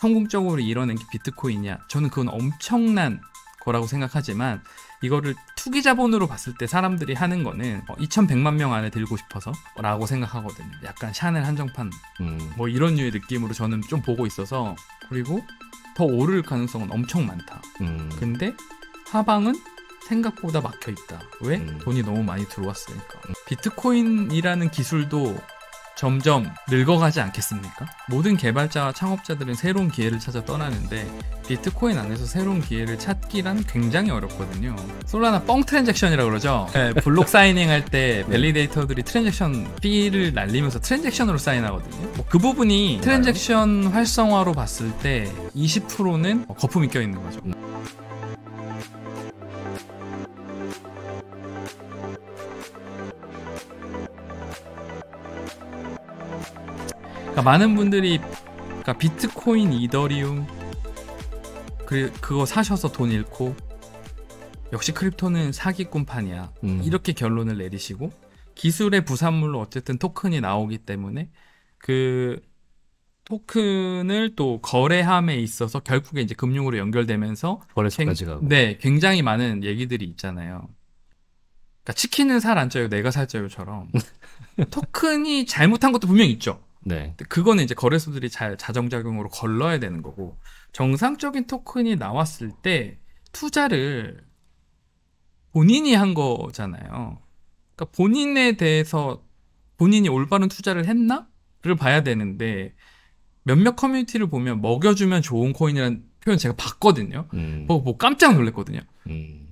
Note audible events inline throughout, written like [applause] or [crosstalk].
성공적으로 이뤄낸 게 비트코인이야. 저는 그건 엄청난 거라고 생각하지만 이거를 투기 자본으로 봤을 때 사람들이 하는 거는 2,100만 어, 명 안에 들고 싶어서 라고 생각하거든요. 약간 샤넬 한정판 음. 뭐 이런 류의 느낌으로 저는 좀 보고 있어서 그리고 더 오를 가능성은 엄청 많다. 음. 근데 하방은 생각보다 막혀 있다. 왜? 음. 돈이 너무 많이 들어왔으니까. 비트코인이라는 기술도 점점 늙어가지 않겠습니까? 모든 개발자와 창업자들은 새로운 기회를 찾아 떠나는데 비트코인 안에서 새로운 기회를 찾기란 굉장히 어렵거든요. 솔라나 뻥 트랜잭션이라고 그러죠. 네, 네 블록 [laughs] 사이닝 할때 네. 밸리데이터들이 트랜잭션 피를 날리면서 트랜잭션으로 사인하거든요. 뭐그 부분이 네. 트랜잭션 활성화로 봤을 때 20%는 거품이 껴있는 거죠. 그러니까 많은 분들이 그러니까 비트코인, 이더리움 그 그거 사셔서 돈 잃고 역시 크립토는 사기꾼판이야. 음. 이렇게 결론을 내리시고 기술의 부산물로 어쨌든 토큰이 나오기 때문에 그 토큰을 또 거래함에 있어서 결국에 이제 금융으로 연결되면서 거래소까지 가고 네 굉장히 많은 얘기들이 있잖아요. 그러니까 치킨은 살 안 쪄요, 내가 살쪄요처럼 [laughs] 토큰이 잘못한 것도 분명 있죠. 네. 그거는 이제 거래소들이 잘 자정작용으로 걸러야 되는 거고 정상적인 토큰이 나왔을 때 투자를 본인이 한 거잖아요. 그러니까 본인에 대해서 본인이 올바른 투자를 했나를 봐야 되는데 몇몇 커뮤니티를 보면 먹여주면 좋은 코인이라는 표현 제가 봤거든요. 음. 보고 뭐, 뭐 깜짝 놀랐거든요. 음.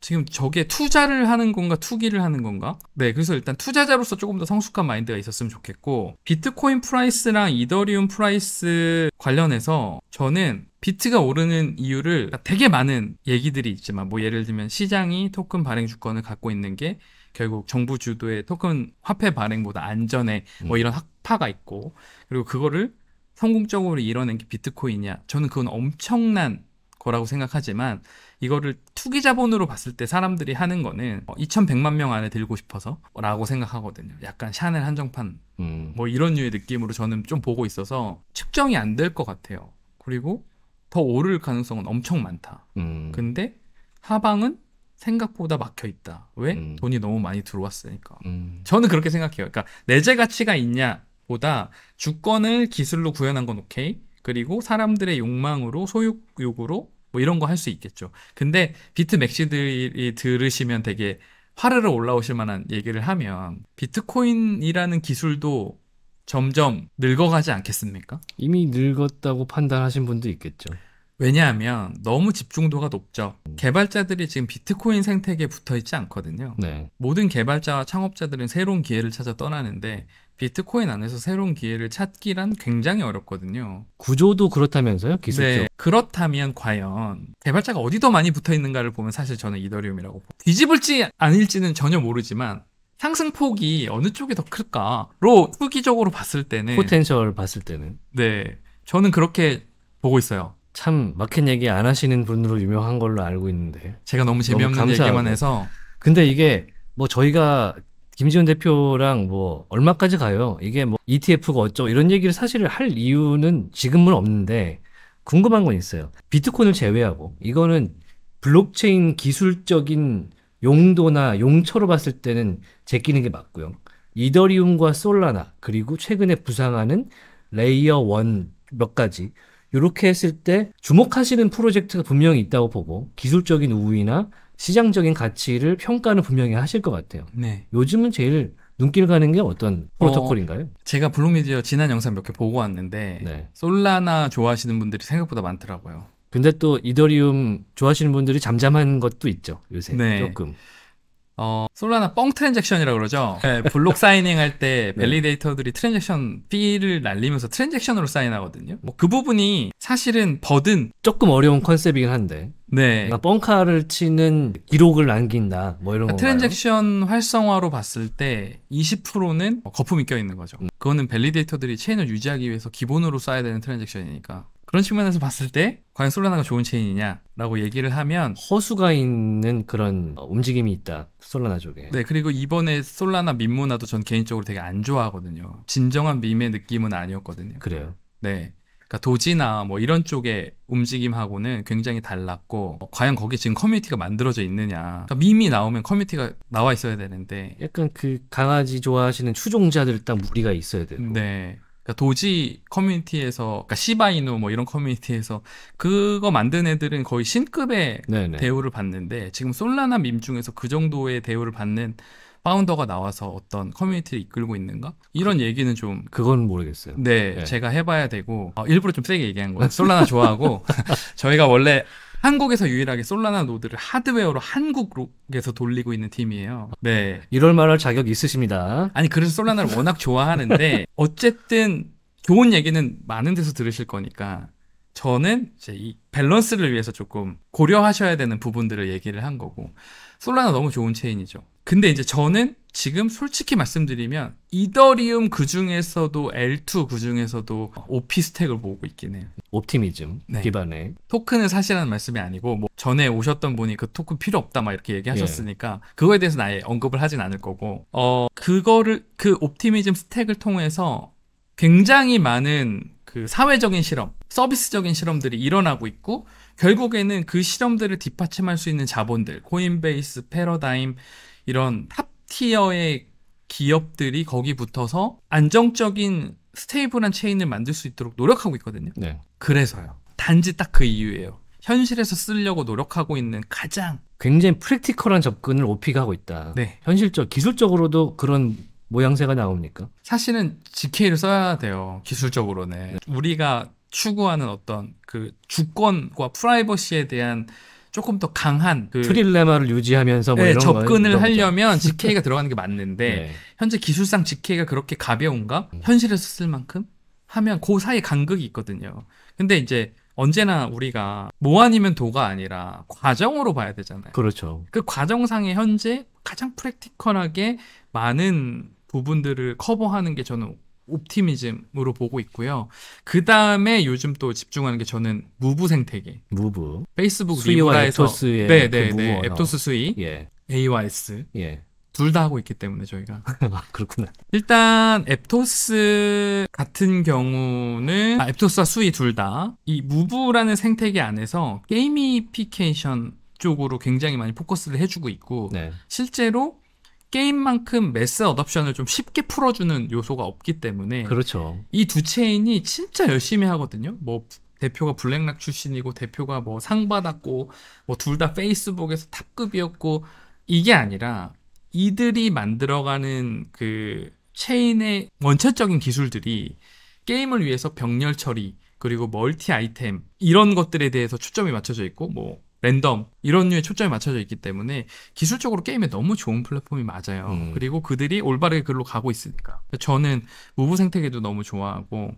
지금 저게 투자를 하는 건가 투기를 하는 건가? 네, 그래서 일단 투자자로서 조금 더 성숙한 마인드가 있었으면 좋겠고 비트코인 프라이스랑 이더리움 프라이스 관련해서 저는 비트가 오르는 이유를 그러니까 되게 많은 얘기들이 있지만 뭐 예를 들면 시장이 토큰 발행 주권을 갖고 있는 게 결국 정부 주도의 토큰 화폐 발행보다 안전에 뭐 음. 이런 학파가 있고 그리고 그거를 성공적으로 이뤄낸 게 비트코인이야. 저는 그건 엄청난 거라고 생각하지만 이거를 투기 자본으로 봤을 때 사람들이 하는 거는 2,100만 어, 명 안에 들고 싶어서라고 생각하거든요. 약간 샤넬 한정판 음. 뭐 이런 류의 느낌으로 저는 좀 보고 있어서 측정이 안 될 것 같아요. 그리고 더 오를 가능성은 엄청 많다. 음. 근데 하방은 생각보다 막혀 있다. 왜? 음. 돈이 너무 많이 들어왔으니까. 음. 저는 그렇게 생각해요. 그러니까 내재 가치가 있냐 보다 주권을 기술로 구현한 건 오케이. 그리고 사람들의 욕망으로 소유 욕으로 뭐 이런 거 할 수 있겠죠. 근데 비트 맥시들이 들으시면 되게 화르르 올라오실 만한 얘기를 하면 비트코인이라는 기술도 점점 늙어가지 않겠습니까? 이미 늙었다고 판단하신 분도 있겠죠. 왜냐하면 너무 집중도가 높죠. 개발자들이 지금 비트코인 생태계에 붙어 있지 않거든요. 네. 모든 개발자와 창업자들은 새로운 기회를 찾아 떠나는데 비트코인 안에서 새로운 기회를 찾기란 굉장히 어렵거든요. 구조도 그렇다면서요? 기술적. 으 네. 그렇다면 과연 개발자가 어디 더 많이 붙어 있는가를 보면 사실 저는 이더리움이라고 뒤집을지 아닐지는 전혀 모르지만 상승폭이 어느 쪽이 더 클까로 후기적으로 봤을 때는 포텐셜 봤을 때는 네. 저는 그렇게 보고 있어요. 참 마켓 얘기 안 하시는 분으로 유명한 걸로 알고 있는데 제가 너무 재미없는 너무 얘기만 해서 근데 이게 뭐 저희가 김지훈 대표랑 뭐 얼마까지 가요? 이게 뭐 ETF가 어쩌고 이런 얘기를 사실 을할 이유는 지금은 없는데 궁금한 건 있어요. 비트코인을 제외하고 이거는 블록체인 기술적인 용도나 용처로 봤을 때는 제끼는 게 맞고요. 이더리움과 솔라나 그리고 최근에 부상하는 레이어 1 몇 가지 이렇게 했을 때 주목하시는 프로젝트가 분명히 있다고 보고 기술적인 우위나 시장적인 가치를 평가는 분명히 하실 것 같아요. 네. 요즘은 제일 눈길 가는 게 어떤 프로토콜인가요? 어, 제가 블록미디어 지난 영상 몇 개 보고 왔는데 네. 솔라나 좋아하시는 분들이 생각보다 많더라고요. 근데 또 이더리움 좋아하시는 분들이 잠잠한 것도 있죠 요새 네. 조금. 어, 솔라나 뻥 트랜잭션이라고 그러죠. 네, 블록 사이닝 할때 [laughs] 네. 밸리데이터들이 트랜잭션 피를 날리면서 트랜잭션으로 사인하거든요. 뭐 그 부분이 사실은 버든 조금 어려운 컨셉이긴 한데 네. 그러니까 뻥카를 치는 기록을 남긴다. 뭐 이런 거. 트랜잭션 활성화로 봤을 때 20%는 거품이 껴 있는 거죠. 음. 그거는 밸리데이터들이 체인을 유지하기 위해서 기본으로 쌓아야 되는 트랜잭션이니까. 그런 측면에서 봤을 때 과연 솔라나가 좋은 체인이냐라고 얘기를 하면 허수가 있는 그런 움직임이 있다 솔라나 쪽에 네 그리고 이번에 솔라나 민문화도 전 개인적으로 되게 안 좋아하거든요 진정한 밈의 느낌은 아니었거든요 그래요 네 그러니까 도지나 뭐 이런 쪽의 움직임하고는 굉장히 달랐고 어, 과연 거기 지금 커뮤니티가 만들어져 있느냐 그러니까 밈이 나오면 커뮤니티가 나와 있어야 되는데 약간 그 강아지 좋아하시는 추종자들 일 무리가 있어야 되고 네. 그러니까 도지 커뮤니티에서 그러니까 시바이누 뭐 이런 커뮤니티에서 그거 만든 애들은 거의 신급의 네네. 네. 대우를 받는데 지금 솔라나 밈 중에서 그 정도의 대우를 받는 파운더가 나와서 어떤 커뮤니티를 이끌고 있는가? 이런 얘기는 좀 그건 모르겠어요. 네, 네. 제가 해봐야 되고 어, 일부러 좀 세게 얘기한 거예요. 솔라나 좋아하고 [laughs] 저희가 원래 한국에서 유일하게 솔라나 노드를 하드웨어로 한국에서 돌리고 있는 팀이에요. 네, 이럴 말할 자격 있으십니다. 아니 그래서 솔라나를 워낙 좋아하는데 [laughs] 어쨌든 좋은 얘기는 많은 데서 들으실 거니까 저는 이제 이 밸런스를 위해서 조금 고려하셔야 되는 부분들을 얘기를 한 거고 솔라나 너무 좋은 체인이죠. 근데 이제 저는 지금 솔직히 말씀드리면 이더리움 그 중에서도 L2 그 중에서도 오피 스텍을보고 있긴 해요. 옵티미즘 네. 기반의 토큰을 사실하는 말씀이 아니고 뭐 전에 오셨던 분이 그 토큰 필요 없다 막 이렇게 얘기하셨으니까 예. 그거에 대해서 아예 언급을 하진 않을 거고 어 그거를 그 옵티미즘 스택을 통해서 굉장히 많은 그 사회적인 실험, 서비스적인 실험들이 일어나고 있고 결국에는 그 실험들을 뒷받침할 수 있는 자본들, 코인베이스, 패러다임 이런 탑티어의 기업들이 거기 붙어서 안정적인 스테이블한 체인을 만들 수 있도록 노력하고 있거든요. 네. 그래서요. 단지 딱 그 이유예요. 현실에서 쓰려고 노력하고 있는 가장 굉장히 프랙티컬한 접근을 오피가 하고 있다. 네. 현실적 기술적으로도 그런 모양새가 나옵니까? 사실은 GK를 써야 돼요. 기술적으로는 네. 우리가 추구하는 어떤 그 주권과 프라이버시에 대한 조금 더 강한 그, 그 트릴레마를 유지하면서 뭐 네, 접근을 하려면 GK가 들어가는 게 맞는데 [laughs] 네. 현재 기술상 GK가 그렇게 가벼운가 현실에서 쓸 만큼 하면 그 사이 간극이 있거든요. 근데 이제 언제나 우리가 뭐 아니면 도가 아니라 과정으로 봐야 되잖아요. 그렇죠. 그 과정상의 현재 가장 프랙티컬하게 많은 부분들을 커버하는 게 저는 옵티미즘으로 보고 있고요. 그 다음에 요즘 또 집중하는 게 저는 무브 생태계. 무브. 페이스북 리브라에서 앱의 네, 네, 그 네. 네. 앱토스 수위. 예. AYS. 예. 둘 다 하고 있기 때문에 저희가 [laughs] 아, 그렇구나. 일단 앱토스 같은 경우는 아, 앱토스와 수위 둘 다 이 무브라는 생태계 안에서 게이미피케이션 쪽으로 굉장히 많이 포커스를 해주고 있고 네. 실제로 게임만큼 메스 어답션을 좀 쉽게 풀어주는 요소가 없기 때문에 그렇죠. 이 두 체인이 진짜 열심히 하거든요. 뭐 대표가 블랙락 출신이고 대표가 뭐 상 받았고 뭐 둘 다 페이스북에서 탑급이었고 이게 아니라 이들이 만들어가는 그 체인의 원천적인 기술들이 게임을 위해서 병렬 처리 그리고 멀티 아이템 이런 것들에 대해서 초점이 맞춰져 있고 뭐 랜덤 이런 류의 초점이 맞춰져 있기 때문에 기술적으로 게임에 너무 좋은 플랫폼이 맞아요. 음. 그리고 그들이 올바르게 글로 가고 있으니까. 저는 무브 생태계도 너무 좋아하고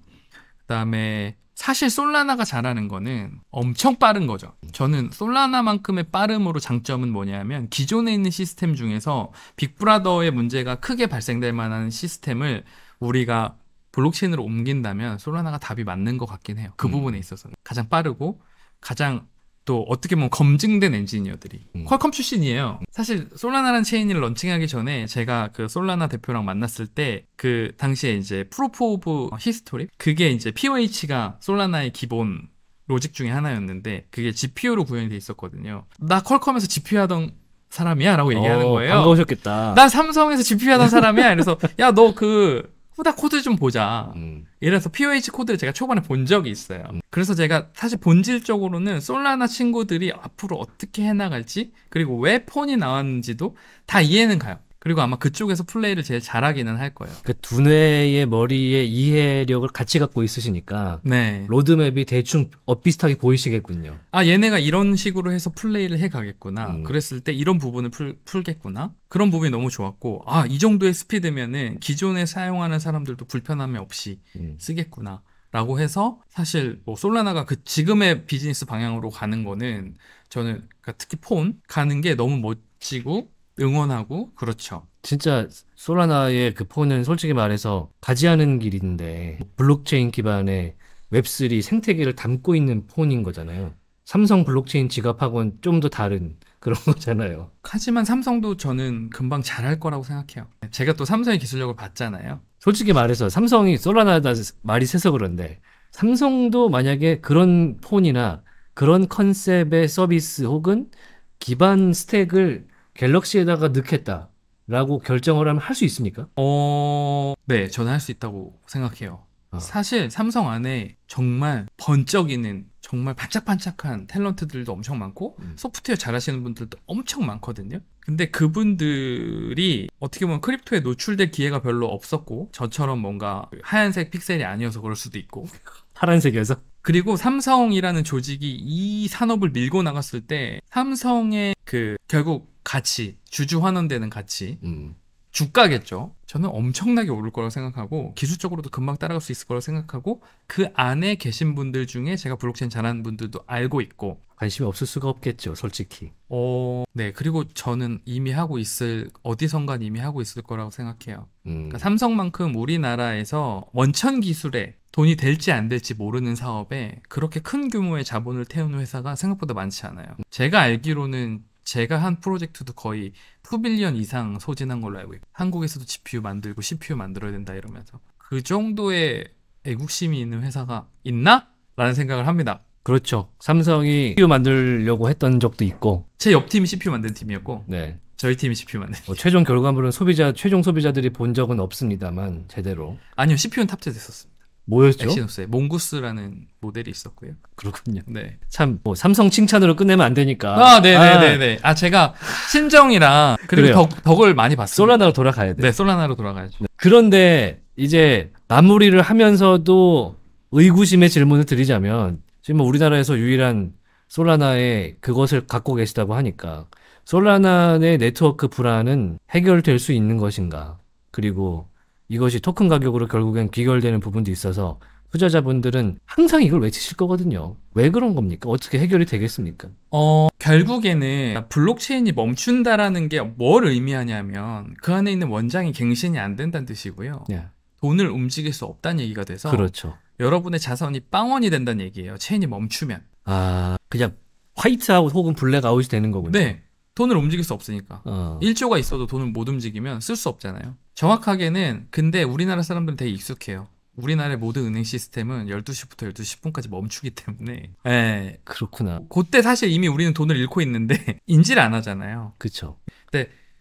그다음에 사실 솔라나가 잘하는 거는 엄청 빠른 거죠. 저는 솔라나만큼의 빠름으로 장점은 뭐냐면 기존에 있는 시스템 중에서 빅브라더의 문제가 크게 발생될 만한 시스템을 우리가 블록체인으로 옮긴다면 솔라나가 답이 맞는 것 같긴 해요. 그 음. 부분에 있어서는 가장 빠르고 가장 또 어떻게 보면 검증된 엔지니어들이 음. 퀄컴 출신이에요. 사실 솔라나라는 체인을 런칭하기 전에 제가 그 솔라나 대표랑 만났을 때 그 당시에 이제 프로포 오브 히스토리 그게 이제 POH가 솔라나의 기본 로직 중에 하나였는데 그게 GPU로 구현이 돼 있었거든요. 나 퀄컴에서 GPU 하던 사람이야 라고 얘기하는 어, 거예요. 반가우셨겠다. 난 삼성에서 GPU 하던 사람이야. 그래서 야 너 그 후다 코드 좀 보자. 음. 예를 들어서 POH 코드를 제가 초반에 본 적이 있어요. 그래서 제가 사실 본질적으로는 솔라나 친구들이 앞으로 어떻게 해나갈지 그리고 왜 폰이 나왔는지도 다 이해는 가요. 그리고 아마 그쪽에서 플레이를 제일 잘하기는 할 거예요. 그 두뇌의 머리의 이해력을 같이 갖고 있으시니까 네. 로드맵이 대충 엇비슷하게 보이시겠군요. 아 얘네가 이런 식으로 해서 플레이를 해가겠구나. 음. 그랬을 때 이런 부분을 풀, 풀겠구나. 그런 부분이 너무 좋았고 아이 정도의 스피드면은 기존에 사용하는 사람들도 불편함이 없이 음. 쓰겠구나. 라고 해서 사실 뭐 솔라나가 그 지금의 비즈니스 방향으로 가는 거는 저는 그러니까 특히 폰 가는 게 너무 멋지고 응원하고 그렇죠. 진짜 솔라나의그 폰은 솔직히 말해서 가지 않은 길인데 블록체인 기반의 웹3 생태계를 담고 있는 폰인 거잖아요. 삼성 블록체인 지갑하고는 좀 더 다른 그런 거잖아요. 하지만 삼성도 저는 금방 잘할 거라고 생각해요. 제가 또 삼성의 기술력을 봤잖아요. 솔직히 말해서 삼성이 솔라나다 말이 세서 그런데 삼성도 만약에 그런 폰이나 그런 컨셉의 서비스 혹은 기반 스택을 갤럭시에다가 넣겠다. 라고 결정을 하면 할 수 있습니까? 어, 네, 저는 할 수 있다고 생각해요. 어. 사실 삼성 안에 정말 번쩍이는 정말 반짝반짝한 탤런트들도 엄청 많고 음. 소프트웨어 잘하시는 분들도 엄청 많거든요. 근데 그분들이 어떻게 보면 크립토에 노출될 기회가 별로 없었고 저처럼 뭔가 하얀색 픽셀이 아니어서 그럴 수도 있고 파란색에서 그리고 삼성이라는 조직이 이 산업을 밀고 나갔을 때 삼성의 그 결국 가치, 주주 환원되는 가치, 음. 주가겠죠. 저는 엄청나게 오를 거라고 생각하고 기술적으로도 금방 따라갈 수 있을 거라고 생각하고 그 안에 계신 분들 중에 제가 블록체인 잘하는 분들도 알고 있고 관심이 없을 수가 없겠죠, 솔직히. 어, 네. 그리고 저는 이미 하고 있을 어디선가 이미 하고 있을 거라고 생각해요. 음. 그러니까 삼성만큼 우리나라에서 원천 기술에 돈이 될지 안 될지 모르는 사업에 그렇게 큰 규모의 자본을 태우는 회사가 생각보다 많지 않아요. 제가 알기로는 제가 한 프로젝트도 거의 푸빌리언 이상 소진한 걸로 알고 있고 한국에서도 GPU 만들고 CPU 만들어야 된다 이러면서 그 정도의 애국심이 있는 회사가 있나? 라는 생각을 합니다. 그렇죠. 삼성이 CPU 만들려고 했던 적도 있고 제 옆팀이 CPU 만든 팀이었고 네. 저희 팀이 CPU 만든 뭐 최종 결과물은 소비자 최종 소비자들이 본 적은 없습니다만 제대로 아니요 CPU는 탑재됐었습니다. 뭐였죠? 엑시노스에 몽구스라는 모델이 있었고요. 그렇군요. 네. 참, 뭐, 삼성 칭찬으로 끝내면 안 되니까. 아, 네네네네. 네, 아, 네, 네. 아 제가 신정이랑, 그리고 덕, 덕을 많이 봤어요. 솔라나로 돌아가야 돼. 네, 솔라나로 돌아가야죠. 네. 그런데, 이제, 마무리를 하면서도 의구심의 질문을 드리자면, 지금 뭐 우리나라에서 유일한 솔라나의 그것을 갖고 계시다고 하니까, 솔라나의 네트워크 불안은 해결될 수 있는 것인가? 그리고, 이것이 토큰 가격으로 결국엔 귀결되는 부분도 있어서 투자자분들은 항상 이걸 외치실 거거든요. 왜 그런 겁니까? 어떻게 해결이 되겠습니까? 어, 결국에는 블록체인이 멈춘다라는 게 뭘 의미하냐면 그 안에 있는 원장이 갱신이 안 된다는 뜻이고요. 예. 돈을 움직일 수 없다는 얘기가 돼서 그렇죠. 여러분의 자산이 빵원이 된다는 얘기예요. 체인이 멈추면. 아, 그냥 화이트아웃 혹은 블랙아웃이 되는 거군요. 네. 돈을 움직일 수 없으니까 어. 1조가 있어도 돈을 못 움직이면 쓸 수 없잖아요. 정확하게는 근데 우리나라 사람들은 되게 익숙해요. 우리나라의 모든 은행 시스템은 12시부터 12시 10분까지 멈추기 때문에 예. 그렇구나. 그때 사실 이미 우리는 돈을 잃고 있는데 [laughs] 인지를 안 하잖아요. 그렇죠.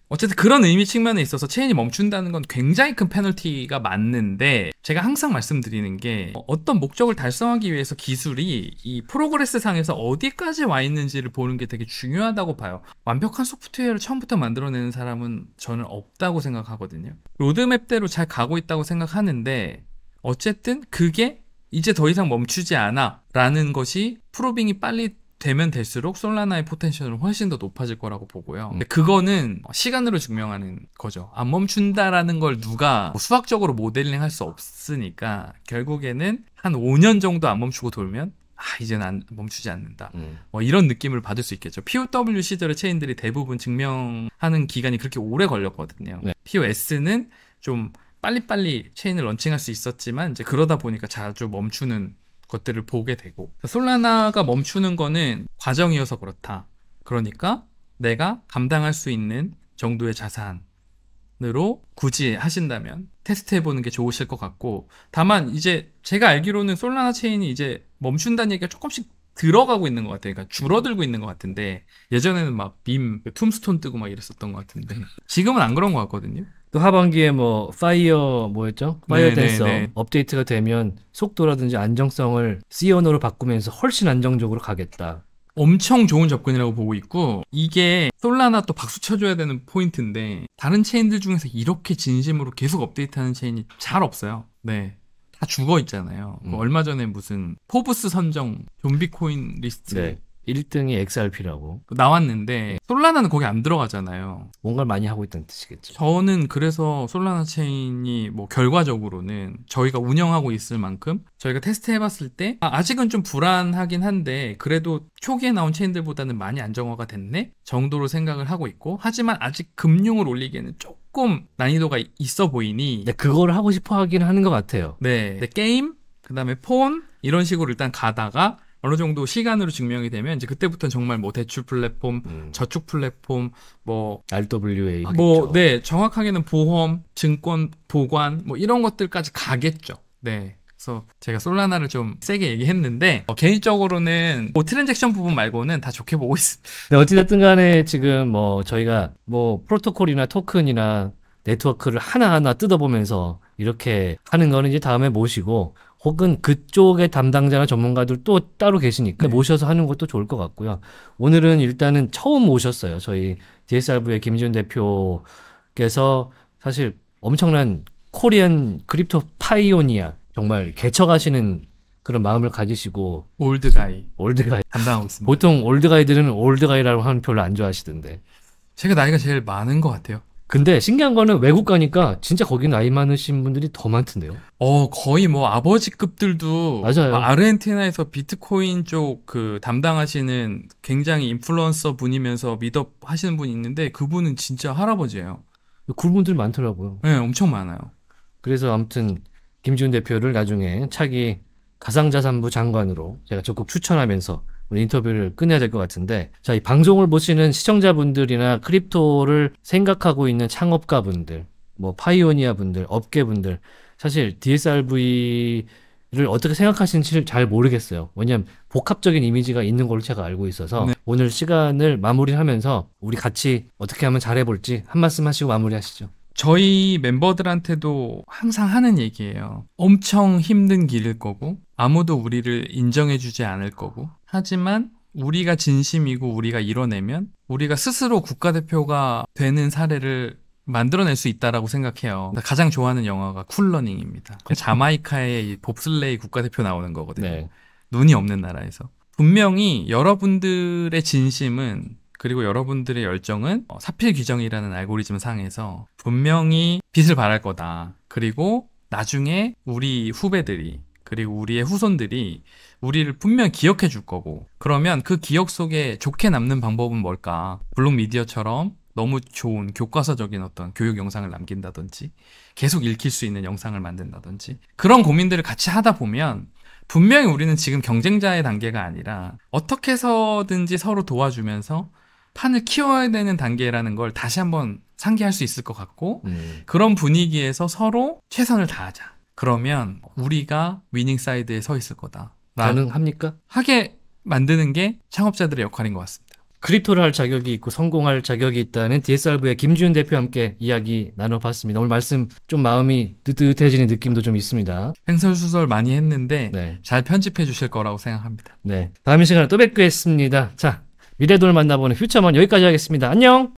어쨌든 그런 의미 측면에 있어서 체인이 멈춘다는 건 굉장히 큰 페널티가 맞는데 제가 항상 말씀드리는 게 어떤 목적을 달성하기 위해서 기술이 이 프로그레스 상에서 어디까지 와 있는지를 보는 게 되게 중요하다고 봐요. 완벽한 소프트웨어를 처음부터 만들어내는 사람은 저는 없다고 생각하거든요. 로드맵대로 잘 가고 있다고 생각하는데 어쨌든 그게 이제 더 이상 멈추지 않아 라는 것이 프로빙이 빨리 되면 될수록 솔라나의 포텐셜은 훨씬 더 높아질 거라고 보고요. 음. 근데 그거는 어, 시간으로 증명하는 거죠. 안 멈춘다라는 걸 누가 뭐 수학적으로 모델링 할 수 없으니까 결국에는 한 5년 정도 안 멈추고 돌면 아, 이제는 안, 멈추지 않는다. 음. 뭐 이런 느낌을 받을 수 있겠죠. POW 시절의 체인들이 대부분 증명하는 기간이 그렇게 오래 걸렸거든요. 네. POS는 좀 빨리빨리 체인을 런칭할 수 있었지만 이제 그러다 보니까 자주 멈추는 것들을 보게 되고 솔라나가 멈추는 거는 과정이어서 그렇다. 그러니까 내가 감당할 수 있는 정도의 자산으로 굳이 하신다면 테스트해 보는 게 좋으실 것 같고 다만 이제 제가 알기로는 솔라나 체인이 이제 멈춘다는 얘기가 조금씩 들어가고 있는 것 같아요. 그러니까 줄어들고 있는 것 같은데 예전에는 막 빔, 그 툼스톤 뜨고 막 이랬었던 것 같은데 지금은 안 그런 것 같거든요. 또 하반기에 뭐 파이어 뭐였죠? 파이어 네, 네, 댄서 네. 업데이트가 되면 속도라든지 안정성을 C 1으로 바꾸면서 훨씬 안정적으로 가겠다. 엄청 좋은 접근이라고 보고 있고 이게 솔라나 또 박수 쳐줘야 되는 포인트인데 다른 체인들 중에서 이렇게 진심으로 계속 업데이트하는 체인이 잘 없어요. 네. 다 죽어 있잖아요. 그 음. 뭐 얼마 전에 무슨 포브스 선정 좀비 코인 리스트 네. 1등이 XRP라고. 그 나왔는데 솔라나는 거기 안 들어가잖아요. 뭔가를 많이 하고 있다는 뜻이겠죠. 저는 그래서 솔라나 체인이 뭐 결과적으로는 저희가 운영하고 있을 만큼 저희가 테스트해봤을 때 아, 직은좀 불안하긴 한데 그래도 초기에 나온 체인들보다는 많이 안정화가 됐네 정도로 생각을 하고 있고 하지만 아직 금융을 올리기에는 조금 난이도가 있어 보이니. 네, 그걸 하고 싶어 하긴 하는 것 같아요. 네, 게임, 그 다음에 폰 이런 식으로 일단 가다가 어느 정도 시간으로 증명이 되면 이제 그때부터는 정말 뭐 대출 플랫폼, 음. 저축 플랫폼, 뭐 RWA 뭐네 정확하게는 보험, 증권, 보관 뭐 이런 것들까지 가겠죠. 네. 그래서 제가 솔라나를 좀 세게 얘기했는데 어, 개인적으로는 뭐 트랜잭션 부분 말고는 다 좋게 보고 있습니다. 네, 어찌됐든 간에 지금 뭐 저희가 뭐 프로토콜이나 토큰이나 네트워크를 하나하나 뜯어보면서 이렇게 하는 거는 이제 다음에 모시고 혹은 그쪽의 담당자나 전문가들 또 따로 계시니까 네. 모셔서 하는 것도 좋을 것 같고요. 오늘은 일단은 처음 오셨어요. 저희 DSRV의 김지훈 대표께서 사실 엄청난 코리안 크립토 파이오니아 정말 개척하시는 그런 마음을 가지시고 올드가이 올드가이 담당하고 있습니다. 보통 올드가이들은 올드가이라고 하는 표를 안 좋아하시던데 제가 나이가 제일 많은 것 같아요. 근데 신기한 거는 외국 가니까 진짜 거기 나이 많으신 분들이 더 많던데요. 어 거의 뭐 아버지급들도 맞아요. 뭐 아르헨티나에서 비트코인 쪽 그 담당하시는 굉장히 인플루언서 분이면서 미업 하시는 분이 있는데 그분은 진짜 할아버지예요. 굴분들 많더라고요. 네, 엄청 많아요. 그래서 아무튼 김지훈 대표를 나중에 차기 가상자산부 장관으로 제가 적극 추천하면서 우리 인터뷰를 끝내야 될 것 같은데 자 이 방송을 보시는 시청자분들이나 크립토를 생각하고 있는 창업가분들 뭐 파이오니아 분들 업계분들 사실 DSRV를 어떻게 생각하시는지 잘 모르겠어요 왜냐하면 복합적인 이미지가 있는 걸로 제가 알고 있어서 네. 오늘 시간을 마무리하면서 우리 같이 어떻게 하면 잘해볼지 한 말씀 하시고 마무리하시죠 저희 멤버들한테도 항상 하는 얘기예요. 엄청 힘든 길일 거고, 아무도 우리를 인정해주지 않을 거고, 하지만 우리가 진심이고 우리가 이뤄내면 우리가 스스로 국가대표가 되는 사례를 만들어낼 수 있다라고 생각해요. 가장 좋아하는 영화가 쿨러닝입니다. 그렇죠. 자마이카의 봅슬레이 국가대표 나오는 거거든요. 네. 눈이 없는 나라에서. 분명히 여러분들의 진심은 그리고 여러분들의 열정은 어, 사필 규정이라는 알고리즘 상에서 분명히 빛을 발할 거다. 그리고 나중에 우리 후배들이 그리고 우리의 후손들이 우리를 분명 기억해 줄 거고 그러면 그 기억 속에 좋게 남는 방법은 뭘까? 블록 미디어처럼 너무 좋은 교과서적인 어떤 교육 영상을 남긴다든지 계속 읽힐 수 있는 영상을 만든다든지 그런 고민들을 같이 하다 보면 분명히 우리는 지금 경쟁자의 단계가 아니라 어떻게 해서든지 서로 도와주면서 판을 키워야 되는 단계라는 걸 다시 한번 상기할 수 있을 것 같고 음. 그런 분위기에서 서로 최선을 다하자 그러면 우리가 위닝 사이드에 서 있을 거다. 가능합니까? 하게 만드는 게 창업자들의 역할인 것 같습니다. 크립토를 할 자격이 있고 성공할 자격이 있다는 DSRV의 김지훈 대표와 함께 이야기 나눠봤습니다. 오늘 말씀 좀 마음이 뜨뜻해지는 느낌도 좀 있습니다. 횡설수설 많이 했는데 네. 잘 편집해 주실 거라고 생각합니다. 네. 다음 시간에 또 뵙겠습니다. 자, 미래돌 만나보는 휴처먼 여기까지 하겠습니다. 안녕!